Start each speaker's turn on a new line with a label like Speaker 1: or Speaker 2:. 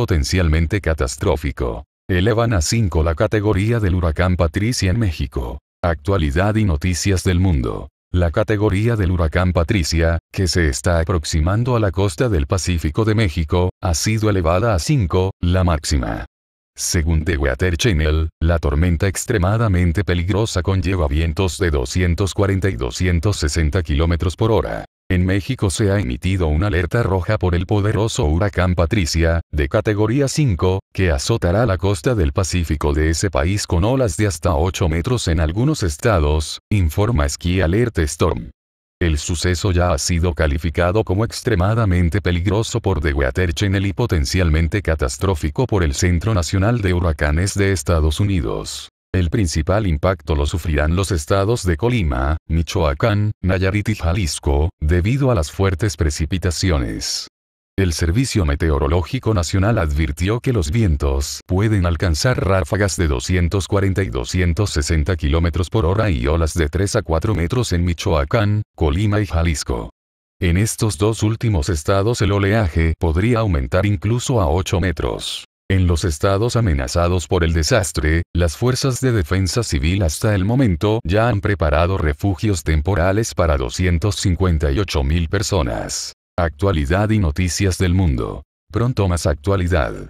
Speaker 1: potencialmente catastrófico. Elevan a 5 la categoría del huracán Patricia en México. Actualidad y noticias del mundo. La categoría del huracán Patricia, que se está aproximando a la costa del Pacífico de México, ha sido elevada a 5, la máxima. Según The Weather Channel, la tormenta extremadamente peligrosa conlleva vientos de 240 y 260 km por hora. En México se ha emitido una alerta roja por el poderoso huracán Patricia, de categoría 5, que azotará la costa del Pacífico de ese país con olas de hasta 8 metros en algunos estados, informa Ski Alert Storm. El suceso ya ha sido calificado como extremadamente peligroso por The Weather Channel y potencialmente catastrófico por el Centro Nacional de Huracanes de Estados Unidos. El principal impacto lo sufrirán los estados de Colima, Michoacán, Nayarit y Jalisco, debido a las fuertes precipitaciones. El Servicio Meteorológico Nacional advirtió que los vientos pueden alcanzar ráfagas de 240 y 260 km por hora y olas de 3 a 4 metros en Michoacán, Colima y Jalisco. En estos dos últimos estados el oleaje podría aumentar incluso a 8 metros. En los estados amenazados por el desastre, las fuerzas de defensa civil hasta el momento ya han preparado refugios temporales para 258 mil personas. Actualidad y noticias del mundo. Pronto más actualidad.